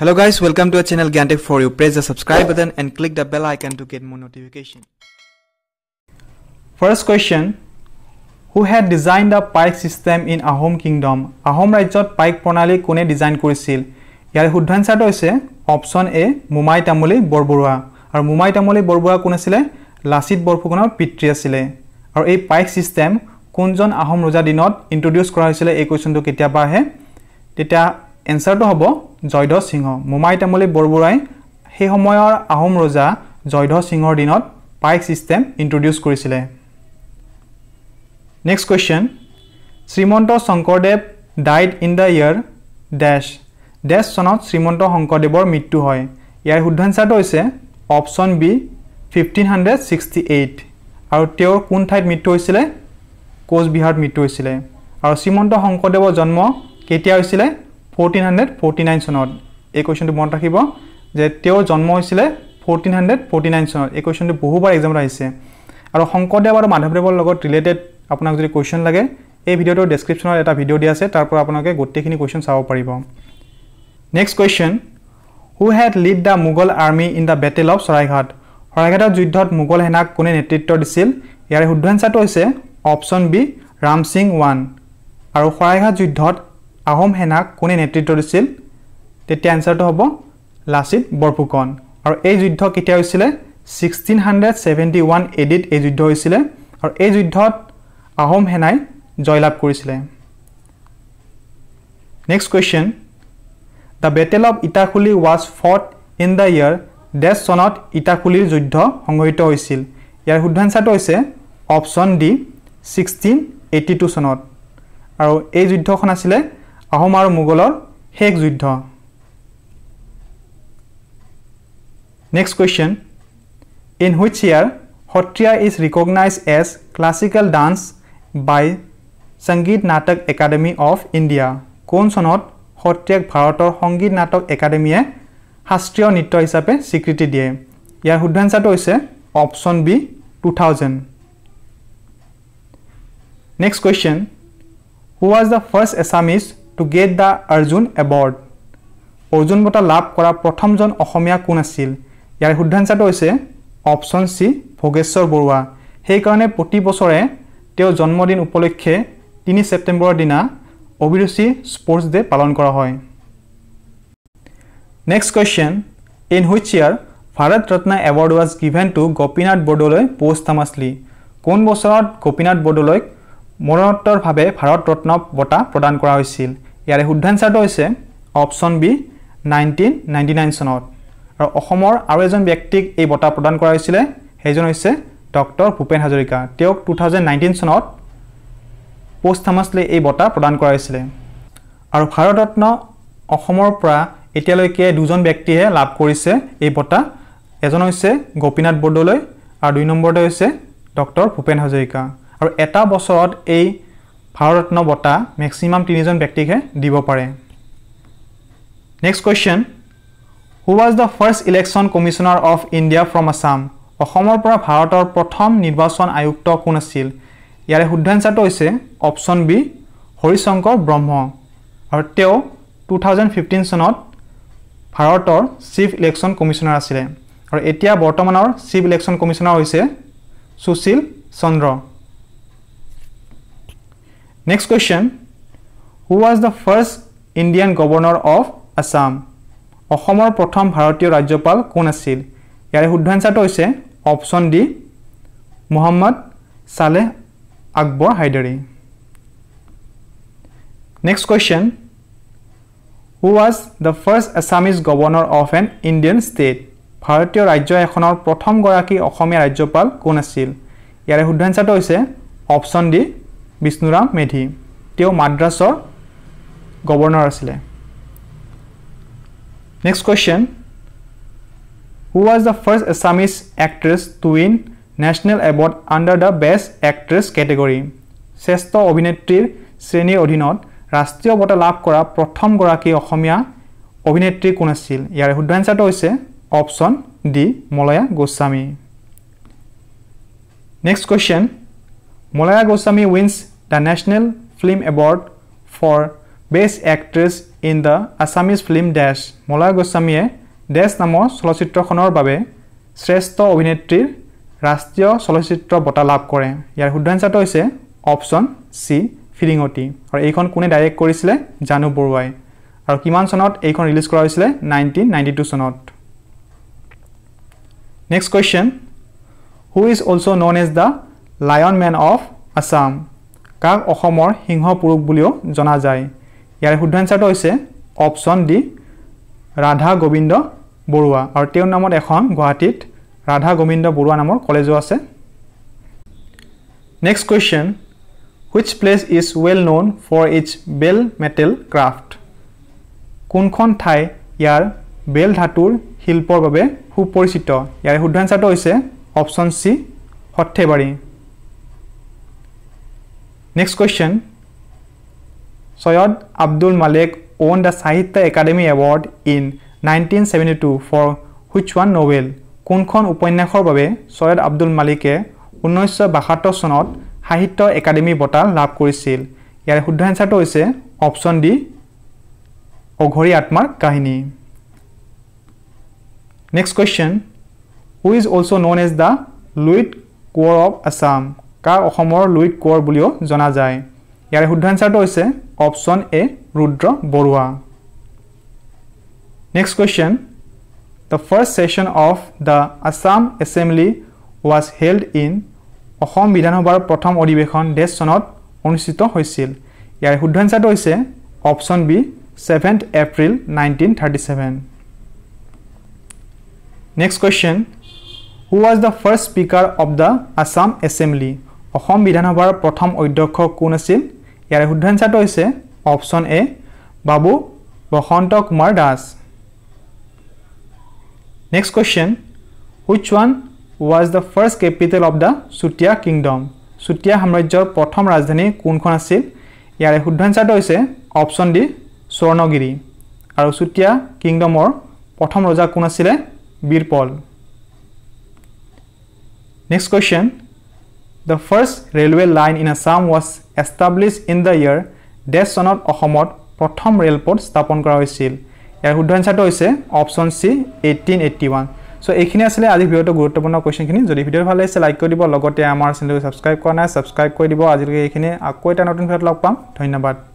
Hello guys, welcome to our channel Gantic for you. Press the subscribe button and click the bell icon to get more notification. First question, who had designed the pike system in Ahom Kingdom? Ahom Rajot pike pranali kune design kurisil. Yar hudhan sato ise option A Mumai Tamuli Borbura. Ar Mumai Tamuli Borbura kune sile Lasit Borpugana Pitria sile. Ar a pike system kunjon Ahom Raja did not introduce kura sile a question to ketia bahe. Tita answer to hobo জয়ধ সিংহ মোমাই তামুলী বৰবৰুৱাই সেই সময়ৰ আহোম ৰজা জয়ধ সিংহৰ দিনত পাইক system introduce কৰিছিলে next question Srimanta Sankardev died in the year dash dash চনত শ্ৰীমন্ত শংকৰদেৱৰ মৃত্যু হয় ইয়াৰ শুদ্ধ এঞ্চাৰটো হৈছে option B fifteen hundred sixty eight আৰু তেওঁৰ কোন ঠাইত মৃত্যু হৈছিলে কোচবিহাৰত মৃত্যু হৈছিলে আৰু শ্ৰীমন্ত শংকৰদেৱৰ জন্ম কেতিয়া হৈছিলে ফৰ্টিন হাণ্ড্ৰেড ফৰ্টি নাইন চনত এই কুৱেশ্যনটো মনত ৰাখিব যে তেওঁ জন্ম হৈছিলে ফৰ্টিন হাণ্ড্ৰেড ফৰ্টি নাইন চনত এই কুৱেশ্যনটো বহুবাৰ এক্সামত আহিছে আৰু শংকৰদেৱ আৰু মাধৱদেৱৰ লগত ৰিলেটেড আপোনাক যদি কুৱেশ্যন লাগে এই ভিডিঅ'টোৰ ডেছক্ৰিপশ্যনত এটা ভিডিঅ' দিয়া আছে তাৰ পৰা আপোনালোকে গোটেইখিনি কুৱেশ্যন চাব পাৰিব next question who had led the Mughal army in the battle of Saraighat চৰাইঘাটৰ যুদ্ধত মোগল সেনাক কোনে নেতৃত্ব দিছিল ইয়াৰে শুদ্ধ এঞ্চাৰটো হৈছে option B Ram Singh one আৰু শৰাইঘাট যুদ্ধত আহোম সেনাক কোনে নেতৃত্ব দিছিল তেতিয়া এনচাৰটো হ'ব লাচিত বৰফুকন আৰু এই যুদ্ধ কেতিয়া হৈছিলে ছিক্সটিন হাণ্ড্ৰেড ছেভেণ্টি ওৱান এডিত এই যুদ্ধ হৈছিলে আৰু এই যুদ্ধত আহোম সেনাই জয়লাভ কৰিছিলে next question the battle of Itakhuli was fought in the year dash চনত ইটাখুলিৰ যুদ্ধ সংঘটিত হৈছিল ইয়াৰ শুদ্ধ এনচাৰটো হৈছে option D sixteen eighty two চনত আৰু এই যুদ্ধখন আছিলে আহোম আৰু মোগলৰ শেষ যুদ্ধ next question in which year Sattriya is recognise as classical dance by Sangeet Natak academy of India কোন চনত সত্ৰীয়াক ভাৰতৰ সংগীত নাটক একাডেমীয়ে শাস্ত্ৰীয় নৃত্য হিচাপে স্বীকৃতি দিয়ে ইয়াৰ শুদ্ধ এঞ্চাৰটো হৈছে option B two thousand next question who was the first Assamese to get the Arjuna award Arjuna বঁটা লাভ কৰা প্ৰথমজন অসমীয়া কোন আছিল ইয়াৰ শুদ্ধাঞ্চাৰটো হৈছে অপশ্যন চি ভোগেশ্বৰ বৰুৱা সেইকাৰণে প্ৰতি বছৰে তেওঁ জন্মদিন উপলক্ষে তিনি ছেপ্টেম্বৰৰ দিনা অভিৰুচি স্পৰ্টছ ডে' পালন কৰা হয় next question in which year Bharat Ratna award was given to Gopinath Bordoloi posthumously কোন বছৰত গোপীনাথ বৰদলৈক মৰণোত্তৰভাৱে ভাৰত ৰত্ন বঁটা প্ৰদান কৰা হৈছিল ইয়াৰে শুদ্ধ এনচাৰটো হৈছে option B nineteen ninety nine চনত আৰু অসমৰ আৰু এজন ব্যক্তিক এই বঁটা প্ৰদান কৰা হৈছিলে সেইজন হৈছে ডক্টৰ ভূপেন হাজৰিকা তেওঁক টু থাউজেণ্ড নাইনটিন চনত পোষ্ট থামাছলে এই বঁটা প্ৰদান কৰা হৈছিলে আৰু ভাৰতৰত্ন অসমৰ পৰা এতিয়ালৈকে দুজন ব্যক্তিহে লাভ কৰিছে এই বঁটা এজন হৈছে গোপীনাথ বৰদলৈ আৰু দুই নম্বৰতে হৈছে ডক্টৰ ভূপেন হাজৰিকা আৰু এটা বছৰত এই ভাৰতৰত্ন বঁটা মেক্সিমাম তিনিজন ব্যক্তিকহে দিব পাৰে next question who was the first election commissioner of India from Assam অসমৰ পৰা ভাৰতৰ প্ৰথম নিৰ্বাচন আয়ুক্ত কোন আছিল ইয়াৰে শুদ্ধ এঞ্চাৰটো হৈছে অপশ্যন বি হৰিশংকৰ ব্ৰহ্ম আৰু তেওঁ টু থাউজেণ্ড ফিফটিন চনত ভাৰতৰ চিফ ইলেকশ্যন কমিশ্যনাৰ আছিলে আৰু এতিয়া বৰ্তমানৰ চিফ ইলেকশ্যন কমিশ্যনাৰ হৈছে সুশীল চন্দ্ৰ Next question. Who was the first Indian governor of Assam? অসমৰ প্ৰথম ভাৰতীয় ৰাজ্যপাল কোন আছিল ইয়াৰে শুদ্ধ এঞ্চাৰটো হৈছে option D Mohammad Saleh Akbar Hydari next question who was the first Assamese governor of an Indian state ভাৰতীয় ৰাজ্য এখনৰ প্ৰথমগৰাকী অসমীয়া ৰাজ্যপাল কোন আছিল ইয়াৰে শুদ্ধ এঞ্চাৰটো হৈছে অপশ্যন ডি বিষ্ণুৰাম মেধি তেওঁ মাদ্ৰাছৰ গৱৰ্ণৰ আছিলে next question who was the first Assamese actress to win national award under the best actress category শ্ৰেষ্ঠ অভিনেত্ৰীৰ শ্ৰেণীৰ অধীনত ৰাষ্ট্ৰীয় বঁটা লাভ কৰা প্ৰথমগৰাকী অসমীয়া অভিনেত্ৰী কোন আছিল ইয়াৰ শুদ্ধ এঞ্চাৰটো হৈছে option D Malaya Goswami next question Malaya Goswami wins the national film award for best actress in the Assamese film dash Malaya গোস্বামীয়ে ডেছ নামৰ চলচ্চিত্ৰখনৰ বাবে শ্ৰেষ্ঠ অভিনেত্ৰীৰ ৰাষ্ট্ৰীয় চলচ্চিত্ৰ বঁটা লাভ কৰে ইয়াৰ শুদ্ধ আঞ্চাৰটো হৈছে অপশ্যন চি ফিৰিঙতি আৰু এইখন কোনে ডাইৰেক্ট কৰিছিলে জানু বৰুৱাই আৰু কিমান চনত এইখন ৰিলিজ কৰা হৈছিলে নাইনটিন নাইণ্টি টু চনত next question who is also' known as the lion man of Assam কাক অসমৰ সিংহ পুৰুষ বুলিও জনা যায় ইয়াৰ শুদ্ধ এঞ্চাৰটো হৈছে অপশ্যন ডি ৰাধা গোবিন্দ বৰুৱা আৰু তেওঁৰ নামত এখন গুৱাহাটীত ৰাধা গোবিন্দ বৰুৱা নামৰ কলেজো আছে next question which place is well known for its bell metal craft কোনখন ঠাই ইয়াৰ বেল ধাতুৰ শিল্পৰ বাবে সুপৰিচিত ইয়াৰে শুদ্ধ এঞ্চাৰটো হৈছে option C Sarthebari Next question. Soyod Abdul Malik won the Sahitya Academy Award in 1972 for which one novel? কোনখন উপন্যাসৰ বাবে ছৈয়দ আব্দুল মালিকে ঊনৈছশ বাসত্তৰ চনত সাহিত্য একাডেমি বঁটা লাভ কৰিছিল ইয়াৰে শুদ্ধ এনচাৰটো হৈছে option D Aghori Atmar Kahini next question who is also' known as the Luit Konwar of Assam কাৰ অসমৰ লুইত কোঁৱৰ বুলিও জনা যায় ইয়াৰে শুদ্ধ এনচাৰটো হৈছে option A Rudra Baruah next question the first session of the Assam assembly was held in Assam বিধানসভাৰ প্ৰথম অধিৱেশন ডেছ চনত অনুষ্ঠিত হৈছিল ইয়াৰে শুদ্ধ এনচাৰটো হৈছে option B seventh April nineteen thirty seven next question who was the first speaker of the Assam assembly Assam বিধানসভাৰ প্ৰথম অধ্যক্ষ কোন আছিল ইয়াৰে শুদ্ধ এঞ্চাৰটো হৈছে option A Babu Basanta Kumar Das next question which one was the first capital of the Chutia kingdom Chutia সাম্ৰাজ্যৰ প্ৰথম ৰাজধানী কোনখন আছিল ইয়াৰে শুদ্ধ এঞ্চাৰটো হৈছে অপশ্যন ডি স্বৰ্ণগিৰি আৰু চুতীয়া কিংডমৰ প্ৰথম ৰজা কোন আছিলে Birpal next question The first railway line in Assam was established in the year Deshonot Ahomot, Prothom Railport, Stapon Krawisil. Here, Hudhan Chato is option C, 1881. So, this is the video. Please like the video. Please like the video. Subscribe to our channel. Subscribe to our channel. Please like the video.